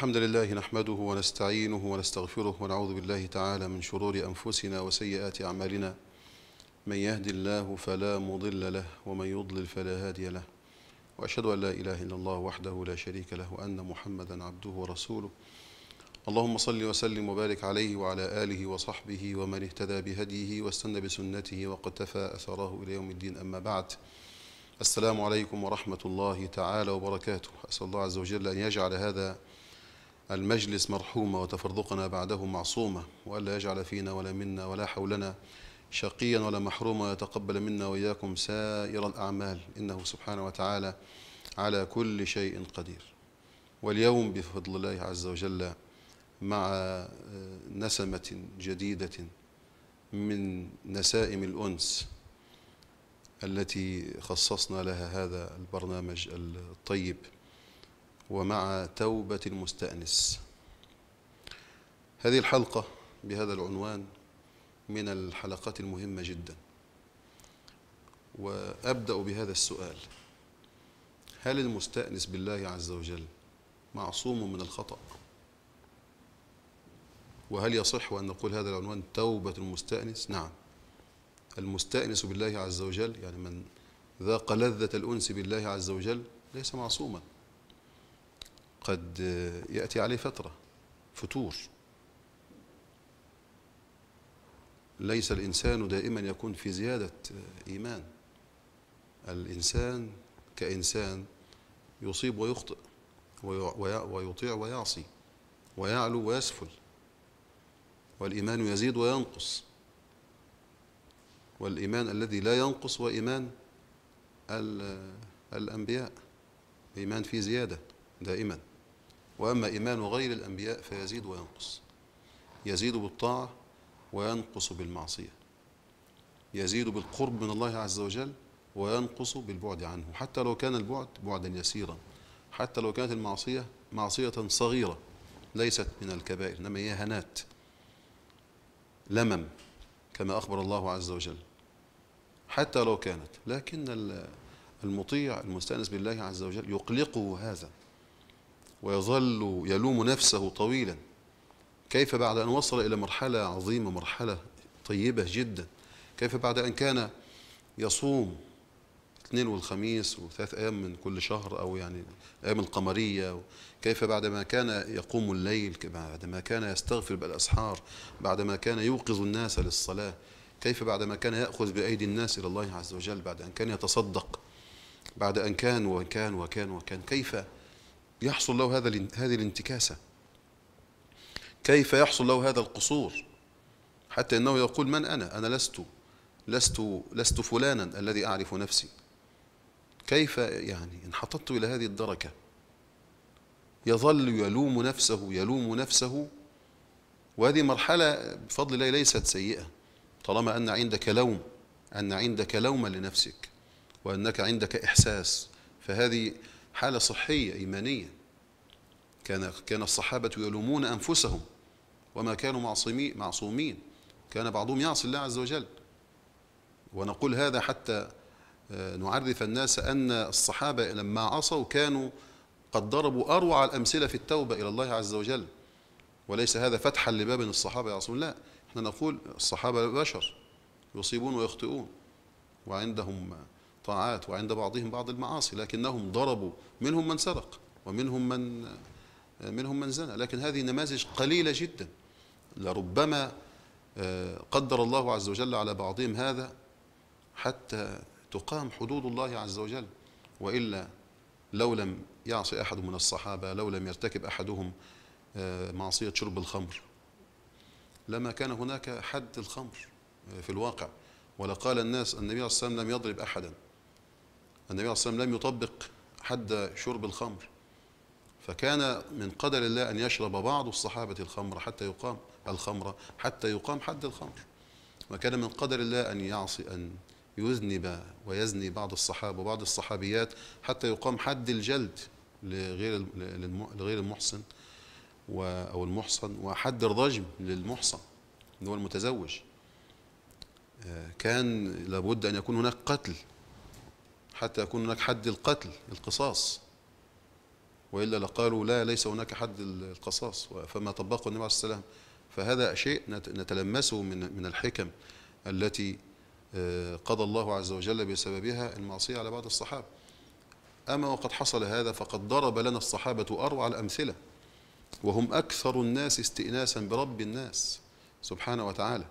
الحمد لله نحمده ونستعينه ونستغفره ونعوذ بالله تعالى من شرور أنفسنا وسيئات أعمالنا من يهد الله فلا مضل له ومن يضلل فلا هادي له وأشهد أن لا إله إلا الله وحده لا شريك له وأن محمدا عبده ورسوله اللهم صل وسلم وبارك عليه وعلى آله وصحبه ومن اهتدى بهديه واستنى بسنته واقتفى أثره إلى يوم الدين أما بعد السلام عليكم ورحمة الله تعالى وبركاته أسأل الله عز وجل أن يجعل هذا المجلس مرحومة وتفرقنا بعده معصومة وألا يجعل فينا ولا منا ولا حولنا شقيا ولا محروما يتقبل منا وإياكم سائر الأعمال إنه سبحانه وتعالى على كل شيء قدير واليوم بفضل الله عز وجل مع آه، نسمة جديدة من نسائم الأنس التي خصصنا لها هذا البرنامج الطيب ومع توبة المستأنس هذه الحلقة بهذا العنوان من الحلقات المهمة جدا وأبدأ بهذا السؤال هل المستأنس بالله عز وجل معصوم من الخطأ وهل يصح أن نقول هذا العنوان توبة المستأنس نعم المستأنس بالله عز وجل يعني من ذاق لذة الأنس بالله عز وجل ليس معصوما قد يأتي عليه فترة فتور ليس الإنسان دائما يكون في زيادة إيمان الإنسان كإنسان يصيب ويخطئ ويطيع ويعصي ويعلو ويسفل والإيمان يزيد وينقص والإيمان الذي لا ينقص هو إيمان الأنبياء إيمان في زيادة دائماً وأما إيمان غير الأنبياء فيزيد وينقص يزيد بالطاعة وينقص بالمعصية يزيد بالقرب من الله عز وجل وينقص بالبعد عنه حتى لو كان البعد بعدا يسيرا حتى لو كانت المعصية معصية صغيرة ليست من الكبائر إنما هي هنات لمم كما أخبر الله عز وجل حتى لو كانت لكن المطيع المستأنس بالله عز وجل يقلقه هذا ويظل يلوم نفسه طويلا كيف بعد أن وصل إلى مرحلة عظيمة مرحلة طيبة جدا كيف بعد أن كان يصوم الاثنين والخميس وثلاث أيام من كل شهر أو يعني الأيام القمرية كيف بعدما كان يقوم الليل بعدما كان يستغفر بالأسحار بعدما كان يوقظ الناس للصلاة كيف بعدما كان يأخذ بأيدي الناس إلى الله عز وجل بعد أن كان يتصدق بعد أن كان وكان وكان وكان كيف يحصل له هذا هذه الانتكاسة كيف يحصل له هذا القصور حتى انه يقول من انا انا لست لست لست فلانا الذي اعرف نفسي كيف يعني انحطت الى هذه الدرجه يظل يلوم نفسه يلوم نفسه وهذه مرحله بفضل الله ليست سيئه طالما ان عندك لوم ان عندك لوما لنفسك وانك عندك احساس فهذه حالة صحية إيمانية كان كان الصحابة يلومون أنفسهم وما كانوا معصومين معصومين كان بعضهم يعصي الله عز وجل ونقول هذا حتى آه، نعرف الناس أن الصحابة لما عصوا كانوا قد ضربوا أروع الأمثلة في التوبة إلى الله عز وجل وليس هذا فتحا لباب الصحابة يعصون لا احنا نقول الصحابة بشر يصيبون ويخطئون وعندهم الطاعات وعند بعضهم بعض المعاصي لكنهم ضربوا منهم من سرق ومنهم من منهم من زنى لكن هذه نماذج قليلة جدا لربما آه، قدر الله عز وجل على بعضهم هذا حتى تقام حدود الله عز وجل وإلا لو لم يعصي أحد من الصحابة لو لم يرتكب أحدهم آه، معصية شرب الخمر لما كان هناك حد الخمر آه، في الواقع ولقال الناس النبي صلى الله عليه وسلم لم يضرب أحدا النبي عليه الصلاة والسلام لم يطبق حد شرب الخمر فكان من قدر الله أن يشرب بعض الصحابة الخمر حتى يقام الخمر حتى يقام حد الخمر وكان من قدر الله أن يعصي أن يذنب ويزني بعض الصحابة وبعض الصحابيات حتى يقام حد الجلد لغير لغير المحسن أو المحصن وحد الرجم للمحصن اللي هو المتزوج آه، كان لابد أن يكون هناك قتل حتى يكون هناك حد القتل القصاص والا لقالوا لا ليس هناك حد القصاص فما طبقه النبي عليه السلام فهذا شيء نتلمسه من من الحكم التي آه، قضى الله عز وجل بسببها المعصيه على بعض الصحابه اما وقد حصل هذا فقد ضرب لنا الصحابه اروع الامثله وهم اكثر الناس استئناسا برب الناس سبحانه وتعالى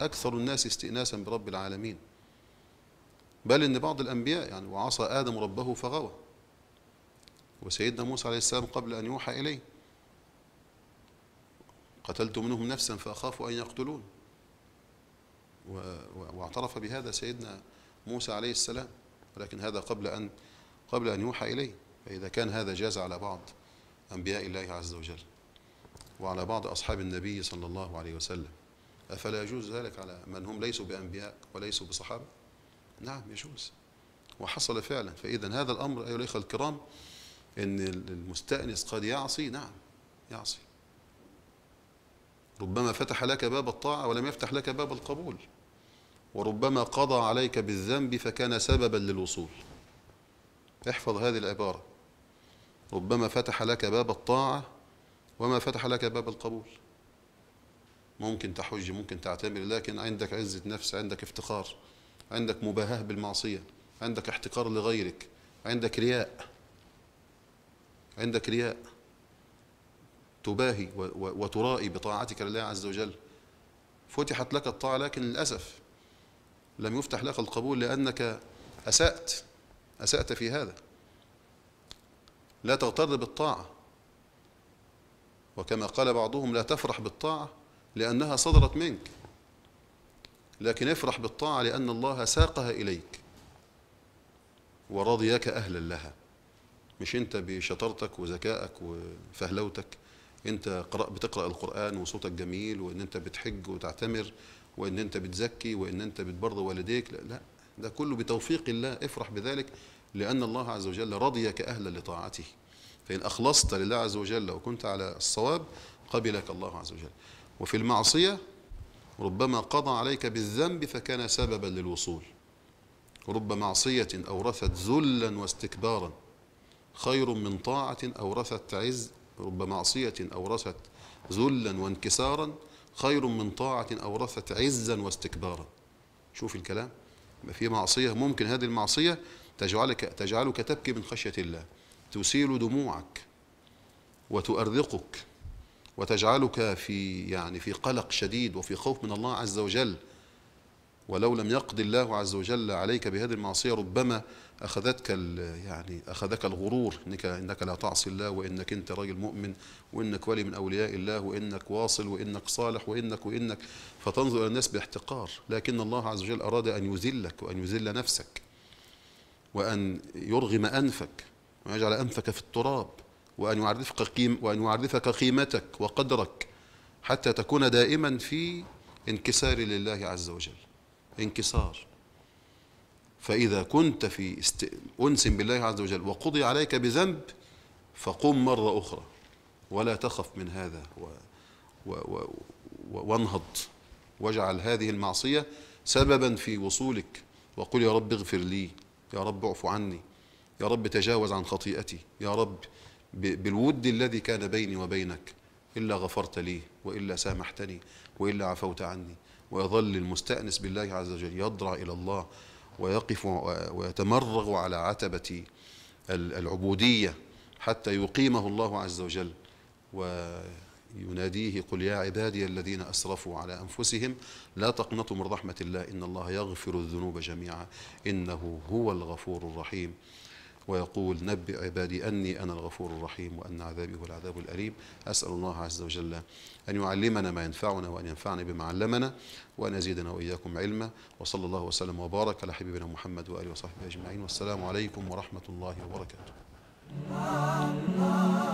اكثر الناس استئناسا برب العالمين بل ان بعض الانبياء يعني وعصى ادم ربه فغوى وسيدنا موسى عليه السلام قبل ان يوحى اليه قتلت منهم نفسا فاخاف ان يقتلون واعترف بهذا سيدنا موسى عليه السلام ولكن هذا قبل ان قبل ان يوحى اليه فاذا كان هذا جاز على بعض انبياء الله عز وجل وعلى بعض اصحاب النبي صلى الله عليه وسلم افلا يجوز ذلك على من هم ليسوا بانبياء وليسوا بصحابه نعم يجوز وحصل فعلا فإذا هذا الأمر أيها الأخوة الكرام أن المستأنس قد يعصي نعم يعصي ربما فتح لك باب الطاعة ولم يفتح لك باب القبول وربما قضى عليك بالذنب فكان سببا للوصول احفظ هذه العبارة ربما فتح لك باب الطاعة وما فتح لك باب القبول ممكن تحج ممكن تعتمر لكن عندك عزة نفس عندك افتخار عندك مباهاة بالمعصية عندك احتقار لغيرك عندك رياء عندك رياء تباهي وترائي بطاعتك لله عز وجل فتحت لك الطاعة لكن للأسف لم يفتح لك القبول لأنك أسأت أسأت في هذا لا تغتر بالطاعة وكما قال بعضهم لا تفرح بالطاعة لأنها صدرت منك لكن افرح بالطاعة لأن الله ساقها إليك ورضيك أهلا لها مش أنت بشطارتك وذكائك وفهلوتك أنت بتقرأ القرآن وصوتك جميل وإن أنت بتحج وتعتمر وإن أنت بتزكي وإن أنت بتبر والديك لا, لا ده كله بتوفيق الله افرح بذلك لأن الله عز وجل رضيك أهلا لطاعته فإن أخلصت لله عز وجل وكنت على الصواب قبلك الله عز وجل وفي المعصية ربما قضى عليك بالذنب فكان سببا للوصول رب معصية أورثت ذلا واستكبارا خير من طاعة أورثت عز رب معصية أورثت ذلا وانكسارا خير من طاعة أورثت عزا واستكبارا شوف الكلام ما في معصية ممكن هذه المعصية تجعلك, تجعلك تبكي من خشية الله تسيل دموعك وتؤرقك وتجعلك في يعني في قلق شديد وفي خوف من الله عز وجل ولو لم يقض الله عز وجل عليك بهذه المعصيه ربما اخذتك يعني اخذك الغرور انك انك لا تعصي الله وانك انت راجل مؤمن وانك ولي من اولياء الله وانك واصل وانك صالح وانك وانك فتنظر الى الناس باحتقار لكن الله عز وجل اراد ان يذلك وان يذل نفسك وان يرغم انفك ويجعل انفك في التراب وأن يعرفك قيم وأن يعرفك قيمتك وقدرك حتى تكون دائما في انكسار لله عز وجل انكسار فإذا كنت في است... أنس بالله عز وجل وقضي عليك بذنب فقم مرة أخرى ولا تخف من هذا و... و... و... وانهض واجعل هذه المعصية سببا في وصولك وقل يا رب اغفر لي يا رب اعف عني يا رب تجاوز عن خطيئتي يا رب بالود الذي كان بيني وبينك إلا غفرت لي وإلا سامحتني وإلا عفوت عني ويظل المستأنس بالله عز وجل يضرع إلى الله ويقف ويتمرغ على عتبة العبودية حتى يقيمه الله عز وجل ويناديه قل يا عبادي الذين أسرفوا على أنفسهم لا تقنطوا من رحمة الله إن الله يغفر الذنوب جميعا إنه هو الغفور الرحيم ويقول نبئ عبادي أني أنا الغفور الرحيم وأن عذابي هو العذاب الأليم أسأل الله عز وجل أن يعلمنا ما ينفعنا وأن ينفعنا بما علمنا وأن يزيدنا وإياكم علما وصلى الله وسلم وبارك على حبيبنا محمد وآله وصحبه أجمعين والسلام عليكم ورحمة الله وبركاته